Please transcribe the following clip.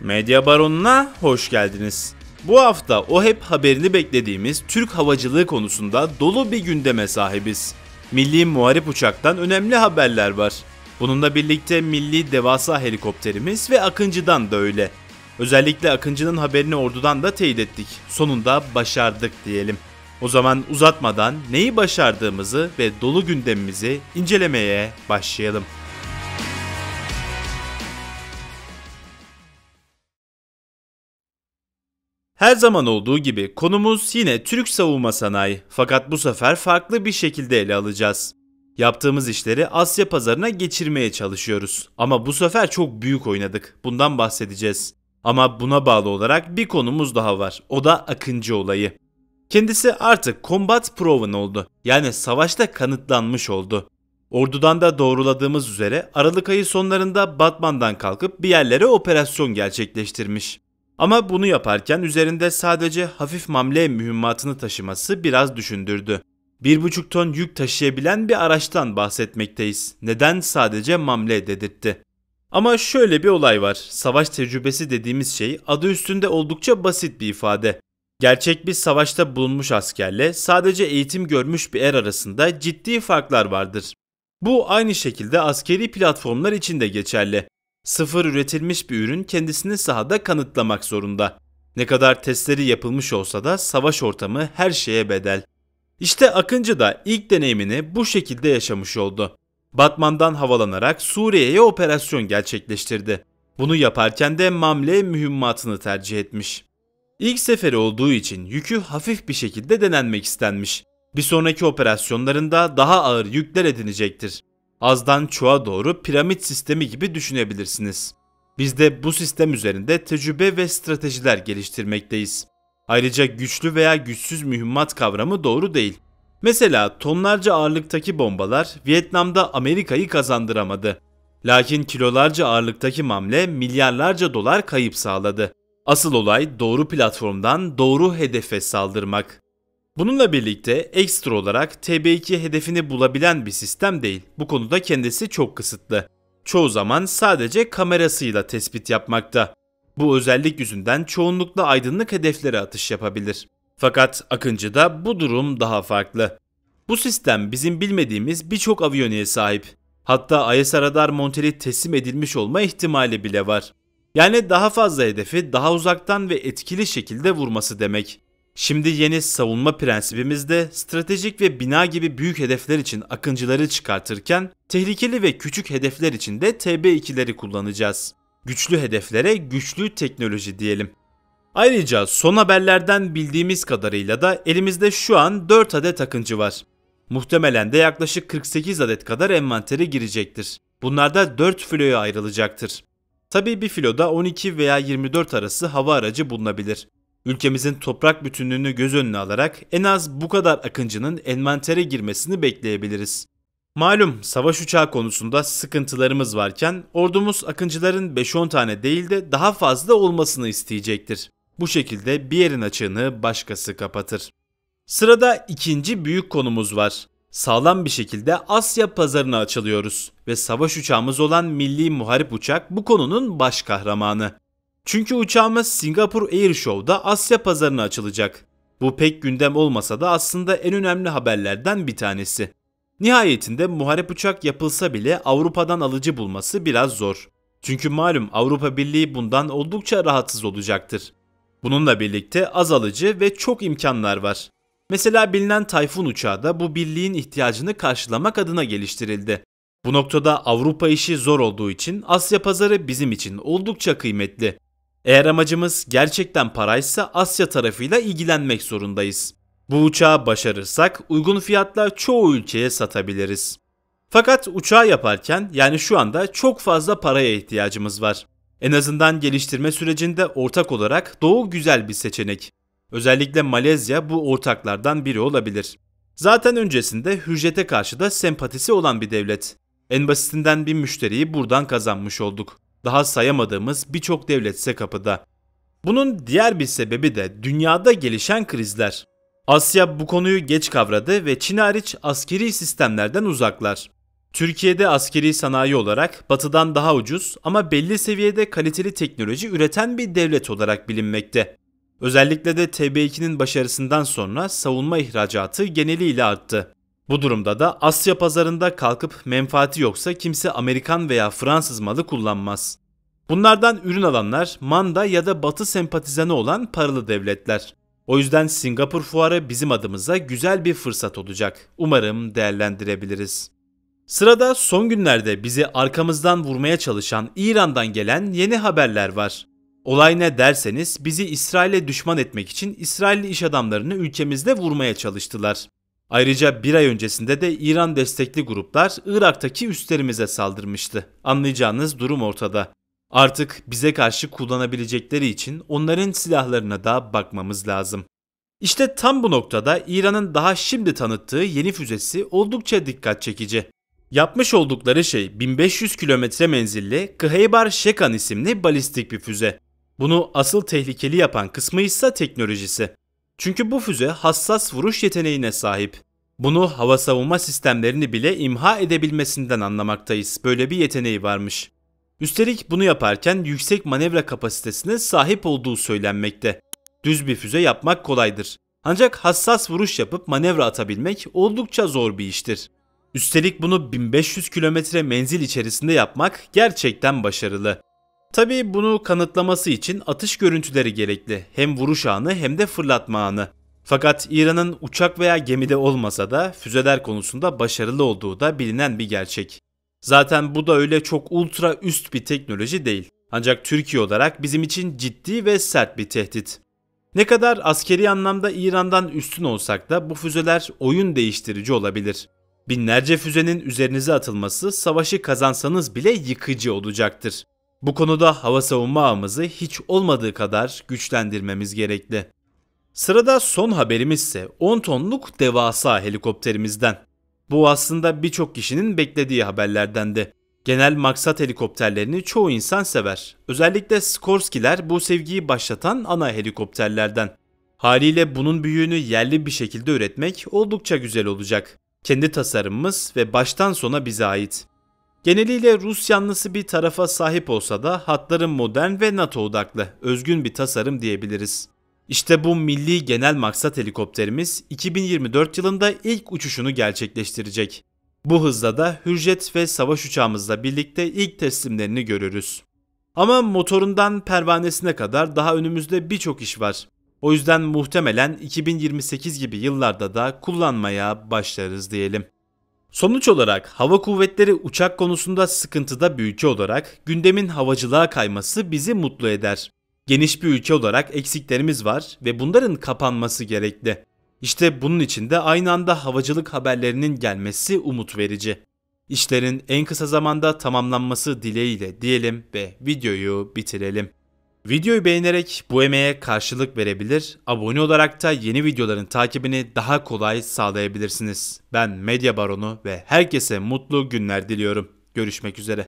Medya Baronu'na hoş geldiniz. Bu hafta o hep haberini beklediğimiz Türk havacılığı konusunda dolu bir gündeme sahibiz. Milli Muharip Uçak'tan önemli haberler var. Bununla birlikte milli devasa helikopterimiz ve Akıncı'dan da öyle. Özellikle Akıncı'nın haberini ordudan da teyit ettik. Sonunda başardık diyelim. O zaman uzatmadan neyi başardığımızı ve dolu gündemimizi incelemeye başlayalım. Her zaman olduğu gibi konumuz yine Türk savunma sanayi fakat bu sefer farklı bir şekilde ele alacağız. Yaptığımız işleri Asya pazarına geçirmeye çalışıyoruz ama bu sefer çok büyük oynadık. Bundan bahsedeceğiz. Ama buna bağlı olarak bir konumuz daha var. O da Akıncı olayı. Kendisi artık combat proven oldu. Yani savaşta kanıtlanmış oldu. Ordudan da doğruladığımız üzere Aralık ayı sonlarında Batman'dan kalkıp bir yerlere operasyon gerçekleştirmiş. Ama bunu yaparken üzerinde sadece hafif mamle mühimmatını taşıması biraz düşündürdü. 1,5 ton yük taşıyabilen bir araçtan bahsetmekteyiz. Neden sadece mamle dedirtti. Ama şöyle bir olay var. Savaş tecrübesi dediğimiz şey adı üstünde oldukça basit bir ifade. Gerçek bir savaşta bulunmuş askerle sadece eğitim görmüş bir er arasında ciddi farklar vardır. Bu aynı şekilde askeri platformlar için de geçerli sıfır üretilmiş bir ürün kendisini sahada kanıtlamak zorunda. Ne kadar testleri yapılmış olsa da savaş ortamı her şeye bedel. İşte Akıncı da ilk deneyimini bu şekilde yaşamış oldu. Batman'dan havalanarak Suriye'ye operasyon gerçekleştirdi. Bunu yaparken de mamle mühimmatını tercih etmiş. İlk seferi olduğu için yükü hafif bir şekilde denenmek istenmiş. Bir sonraki operasyonlarında daha ağır yükler edinecektir azdan çoğa doğru piramit sistemi gibi düşünebilirsiniz. Biz de bu sistem üzerinde tecrübe ve stratejiler geliştirmekteyiz. Ayrıca güçlü veya güçsüz mühimmat kavramı doğru değil. Mesela tonlarca ağırlıktaki bombalar Vietnam'da Amerika'yı kazandıramadı. Lakin kilolarca ağırlıktaki mamle milyarlarca dolar kayıp sağladı. Asıl olay doğru platformdan doğru hedefe saldırmak. Bununla birlikte ekstra olarak TB2 hedefini bulabilen bir sistem değil. Bu konuda kendisi çok kısıtlı. Çoğu zaman sadece kamerasıyla tespit yapmakta. Bu özellik yüzünden çoğunlukla aydınlık hedeflere atış yapabilir. Fakat Akıncı'da bu durum daha farklı. Bu sistem bizim bilmediğimiz birçok aviyoneye sahip. Hatta IS radar monteli teslim edilmiş olma ihtimali bile var. Yani daha fazla hedefi daha uzaktan ve etkili şekilde vurması demek. Şimdi yeni savunma prensibimizde stratejik ve bina gibi büyük hedefler için akıncıları çıkartırken tehlikeli ve küçük hedefler için de TB2'leri kullanacağız. Güçlü hedeflere güçlü teknoloji diyelim. Ayrıca son haberlerden bildiğimiz kadarıyla da elimizde şu an 4 adet akıncı var. Muhtemelen de yaklaşık 48 adet kadar envantere girecektir. Bunlar da 4 filoya ayrılacaktır. Tabii bir filoda 12 veya 24 arası hava aracı bulunabilir. Ülkemizin toprak bütünlüğünü göz önüne alarak en az bu kadar akıncının envantere girmesini bekleyebiliriz. Malum savaş uçağı konusunda sıkıntılarımız varken ordumuz akıncıların 5-10 tane değil de daha fazla olmasını isteyecektir. Bu şekilde bir yerin açığını başkası kapatır. Sırada ikinci büyük konumuz var. Sağlam bir şekilde Asya pazarına açılıyoruz ve savaş uçağımız olan milli muharip uçak bu konunun baş kahramanı. Çünkü uçağımız Singapur Air Show'da Asya pazarına açılacak. Bu pek gündem olmasa da aslında en önemli haberlerden bir tanesi. Nihayetinde muharep uçak yapılsa bile Avrupa'dan alıcı bulması biraz zor. Çünkü malum Avrupa Birliği bundan oldukça rahatsız olacaktır. Bununla birlikte az alıcı ve çok imkanlar var. Mesela bilinen Tayfun uçağı da bu birliğin ihtiyacını karşılamak adına geliştirildi. Bu noktada Avrupa işi zor olduğu için Asya pazarı bizim için oldukça kıymetli. Eğer amacımız gerçekten paraysa Asya tarafıyla ilgilenmek zorundayız. Bu uçağı başarırsak uygun fiyatla çoğu ülkeye satabiliriz. Fakat uçağı yaparken yani şu anda çok fazla paraya ihtiyacımız var. En azından geliştirme sürecinde ortak olarak Doğu güzel bir seçenek. Özellikle Malezya bu ortaklardan biri olabilir. Zaten öncesinde hücrete karşı da sempatisi olan bir devlet. En basitinden bir müşteriyi buradan kazanmış olduk daha sayamadığımız birçok devletse kapıda. Bunun diğer bir sebebi de dünyada gelişen krizler. Asya bu konuyu geç kavradı ve Çin hariç askeri sistemlerden uzaklar. Türkiye'de askeri sanayi olarak batıdan daha ucuz ama belli seviyede kaliteli teknoloji üreten bir devlet olarak bilinmekte. Özellikle de TB2'nin başarısından sonra savunma ihracatı geneliyle arttı. Bu durumda da Asya pazarında kalkıp menfaati yoksa kimse Amerikan veya Fransız malı kullanmaz. Bunlardan ürün alanlar manda ya da batı sempatizanı olan paralı devletler. O yüzden Singapur fuarı bizim adımıza güzel bir fırsat olacak. Umarım değerlendirebiliriz. Sırada son günlerde bizi arkamızdan vurmaya çalışan İran'dan gelen yeni haberler var. Olay ne derseniz bizi İsrail'e düşman etmek için İsrailli iş adamlarını ülkemizde vurmaya çalıştılar. Ayrıca bir ay öncesinde de İran destekli gruplar Irak'taki üslerimize saldırmıştı. Anlayacağınız durum ortada. Artık bize karşı kullanabilecekleri için onların silahlarına da bakmamız lazım. İşte tam bu noktada İran'ın daha şimdi tanıttığı yeni füzesi oldukça dikkat çekici. Yapmış oldukları şey 1500 kilometre menzilli Kheybar Shekan isimli balistik bir füze. Bunu asıl tehlikeli yapan kısmı ise teknolojisi. Çünkü bu füze hassas vuruş yeteneğine sahip. Bunu hava savunma sistemlerini bile imha edebilmesinden anlamaktayız. Böyle bir yeteneği varmış. Üstelik bunu yaparken yüksek manevra kapasitesine sahip olduğu söylenmekte. Düz bir füze yapmak kolaydır. Ancak hassas vuruş yapıp manevra atabilmek oldukça zor bir iştir. Üstelik bunu 1500 kilometre menzil içerisinde yapmak gerçekten başarılı. Tabii bunu kanıtlaması için atış görüntüleri gerekli. Hem vuruş anı hem de fırlatma anı. Fakat İran'ın uçak veya gemide olmasa da füzeler konusunda başarılı olduğu da bilinen bir gerçek. Zaten bu da öyle çok ultra üst bir teknoloji değil. Ancak Türkiye olarak bizim için ciddi ve sert bir tehdit. Ne kadar askeri anlamda İran'dan üstün olsak da bu füzeler oyun değiştirici olabilir. Binlerce füzenin üzerinize atılması savaşı kazansanız bile yıkıcı olacaktır. Bu konuda hava savunma ağımızı hiç olmadığı kadar güçlendirmemiz gerekli. Sırada son haberimiz ise 10 tonluk devasa helikopterimizden. Bu aslında birçok kişinin beklediği haberlerdendi. Genel maksat helikopterlerini çoğu insan sever. Özellikle Skorskiler bu sevgiyi başlatan ana helikopterlerden. Haliyle bunun büyüğünü yerli bir şekilde üretmek oldukça güzel olacak. Kendi tasarımımız ve baştan sona bize ait. Geneliyle Rus yanlısı bir tarafa sahip olsa da hatların modern ve NATO odaklı, özgün bir tasarım diyebiliriz. İşte bu milli genel maksat helikopterimiz 2024 yılında ilk uçuşunu gerçekleştirecek. Bu hızla da Hürjet ve savaş uçağımızla birlikte ilk teslimlerini görürüz. Ama motorundan pervanesine kadar daha önümüzde birçok iş var. O yüzden muhtemelen 2028 gibi yıllarda da kullanmaya başlarız diyelim. Sonuç olarak hava kuvvetleri uçak konusunda sıkıntıda bir ülke olarak gündemin havacılığa kayması bizi mutlu eder. Geniş bir ülke olarak eksiklerimiz var ve bunların kapanması gerekli. İşte bunun için de aynı anda havacılık haberlerinin gelmesi umut verici. İşlerin en kısa zamanda tamamlanması dileğiyle diyelim ve videoyu bitirelim. Videoyu beğenerek bu emeğe karşılık verebilir, abone olarak da yeni videoların takibini daha kolay sağlayabilirsiniz. Ben Medya Baronu ve herkese mutlu günler diliyorum. Görüşmek üzere.